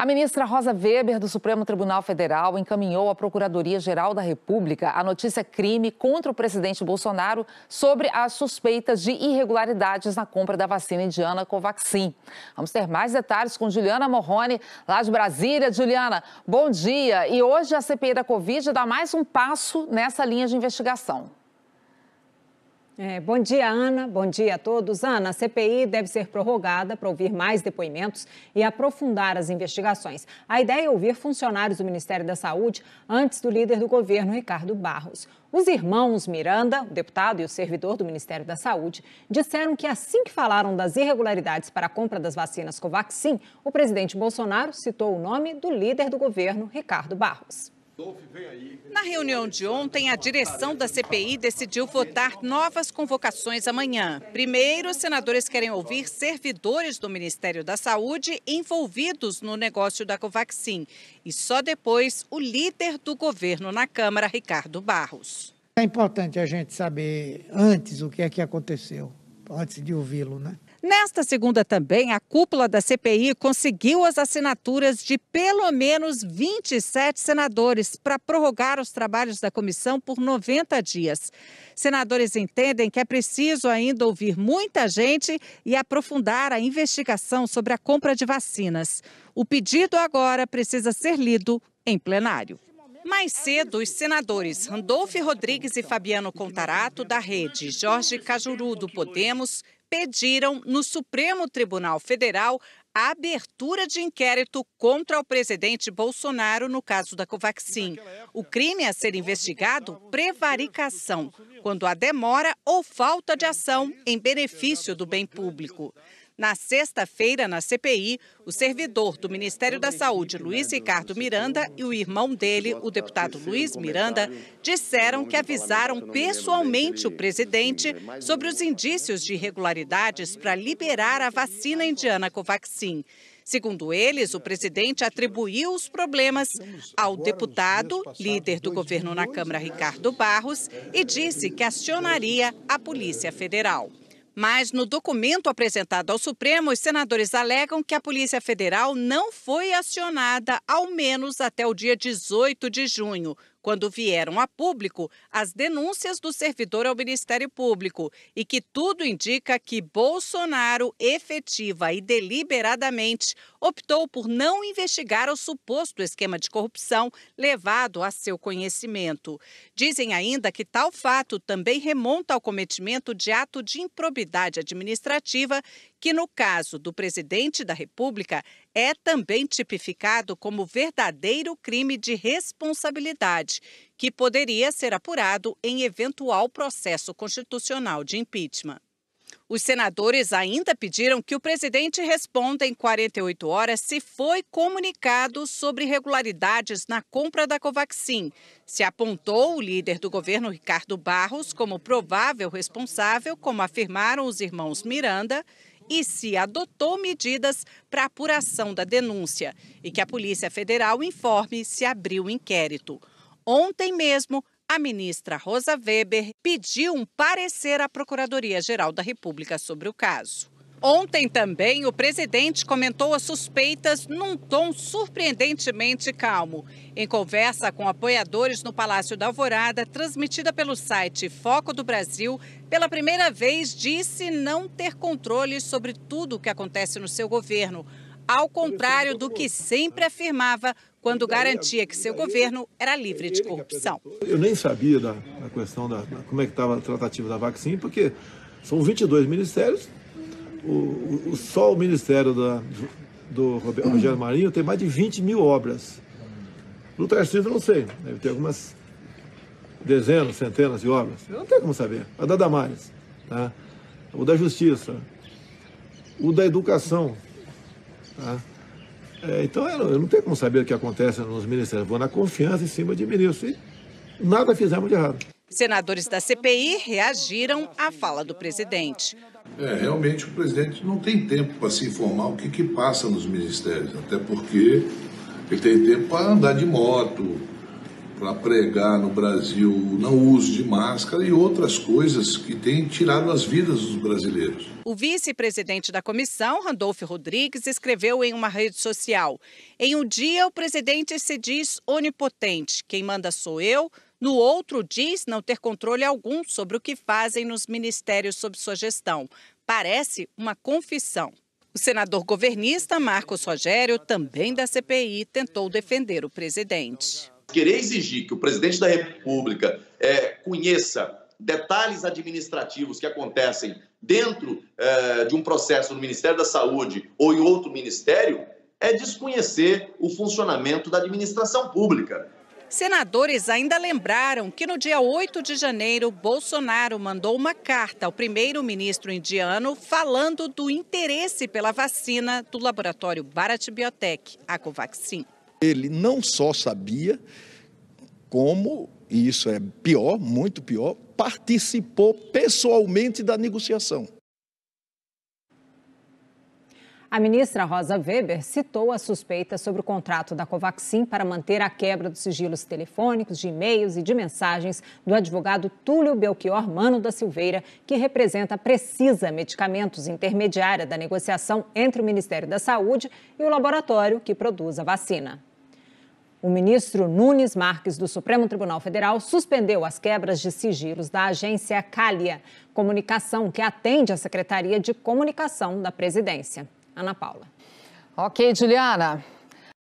A ministra Rosa Weber, do Supremo Tribunal Federal, encaminhou à Procuradoria-Geral da República a notícia crime contra o presidente Bolsonaro sobre as suspeitas de irregularidades na compra da vacina indiana Covaxin. Vamos ter mais detalhes com Juliana Morrone, lá de Brasília. Juliana, bom dia. E hoje a CPI da Covid dá mais um passo nessa linha de investigação. É, bom dia, Ana. Bom dia a todos. Ana, a CPI deve ser prorrogada para ouvir mais depoimentos e aprofundar as investigações. A ideia é ouvir funcionários do Ministério da Saúde antes do líder do governo, Ricardo Barros. Os irmãos Miranda, o deputado e o servidor do Ministério da Saúde, disseram que assim que falaram das irregularidades para a compra das vacinas Covaxin, o presidente Bolsonaro citou o nome do líder do governo, Ricardo Barros. Na reunião de ontem, a direção da CPI decidiu votar novas convocações amanhã. Primeiro, os senadores querem ouvir servidores do Ministério da Saúde envolvidos no negócio da Covaxin. E só depois, o líder do governo na Câmara, Ricardo Barros. É importante a gente saber antes o que é que aconteceu, antes de ouvi-lo, né? Nesta segunda também, a cúpula da CPI conseguiu as assinaturas de pelo menos 27 senadores para prorrogar os trabalhos da comissão por 90 dias. Senadores entendem que é preciso ainda ouvir muita gente e aprofundar a investigação sobre a compra de vacinas. O pedido agora precisa ser lido em plenário. Mais cedo, os senadores Randolfo Rodrigues e Fabiano Contarato, da Rede, Jorge Cajuru, do Podemos, pediram no Supremo Tribunal Federal a abertura de inquérito contra o presidente Bolsonaro no caso da Covaxin. O crime a ser investigado, prevaricação, quando há demora ou falta de ação em benefício do bem público. Né? Na sexta-feira, na CPI, o servidor do Ministério da Saúde, Luiz Ricardo Miranda, e o irmão dele, o deputado Luiz Miranda, disseram que avisaram pessoalmente o presidente sobre os indícios de irregularidades para liberar a vacina indiana Covaxin. Segundo eles, o presidente atribuiu os problemas ao deputado, líder do governo na Câmara, Ricardo Barros, e disse que acionaria a Polícia Federal. Mas no documento apresentado ao Supremo, os senadores alegam que a Polícia Federal não foi acionada, ao menos até o dia 18 de junho, quando vieram a público as denúncias do servidor ao Ministério Público e que tudo indica que Bolsonaro efetiva e deliberadamente optou por não investigar o suposto esquema de corrupção levado a seu conhecimento. Dizem ainda que tal fato também remonta ao cometimento de ato de improbidade administrativa que no caso do presidente da República é também tipificado como verdadeiro crime de responsabilidade, que poderia ser apurado em eventual processo constitucional de impeachment. Os senadores ainda pediram que o presidente responda em 48 horas se foi comunicado sobre irregularidades na compra da Covaxin, se apontou o líder do governo Ricardo Barros como provável responsável, como afirmaram os irmãos Miranda, e se adotou medidas para apuração da denúncia e que a Polícia Federal informe se abriu inquérito. Ontem mesmo, a ministra Rosa Weber pediu um parecer à Procuradoria-Geral da República sobre o caso. Ontem também o presidente comentou as suspeitas num tom surpreendentemente calmo. Em conversa com apoiadores no Palácio da Alvorada, transmitida pelo site Foco do Brasil, pela primeira vez disse não ter controle sobre tudo o que acontece no seu governo, ao contrário do que sempre afirmava quando garantia que seu governo era livre de corrupção. Eu nem sabia da, da questão da, da como é que estava a tratativa da vacina, porque são 22 ministérios, o, o, só o ministério da, do Rogério Marinho tem mais de 20 mil obras. No Tarcísio, não sei, deve ter algumas dezenas, centenas de obras. Eu não tem como saber. A da Damares, tá? o da Justiça, o da Educação. Tá? É, então, eu, não tenho como saber o que acontece nos ministérios. Vou na confiança em cima de ministros. E nada fizemos de errado. Senadores da CPI reagiram à fala do presidente. É, realmente o presidente não tem tempo para se informar o que, que passa nos ministérios, até porque ele tem tempo para andar de moto, para pregar no Brasil não uso de máscara e outras coisas que têm tirado as vidas dos brasileiros. O vice-presidente da comissão, Randolfo Rodrigues, escreveu em uma rede social: Em um dia o presidente se diz onipotente, quem manda sou eu. No outro, diz não ter controle algum sobre o que fazem nos ministérios sob sua gestão. Parece uma confissão. O senador governista Marcos Rogério, também da CPI, tentou defender o presidente. Querer exigir que o presidente da República é, conheça detalhes administrativos que acontecem dentro é, de um processo no Ministério da Saúde ou em outro ministério é desconhecer o funcionamento da administração pública. Senadores ainda lembraram que no dia 8 de janeiro, Bolsonaro mandou uma carta ao primeiro-ministro indiano falando do interesse pela vacina do laboratório Bharat Biotech, a Covaxin. Ele não só sabia, como, e isso é pior, muito pior, participou pessoalmente da negociação. A ministra Rosa Weber citou a suspeita sobre o contrato da Covaxin para manter a quebra dos sigilos telefônicos, de e-mails e de mensagens do advogado Túlio Belchior Mano da Silveira, que representa a Precisa Medicamentos, intermediária da negociação entre o Ministério da Saúde e o laboratório que produz a vacina. O ministro Nunes Marques do Supremo Tribunal Federal suspendeu as quebras de sigilos da agência Calia, comunicação que atende à Secretaria de Comunicação da Presidência. Ana Paula. Ok, Juliana.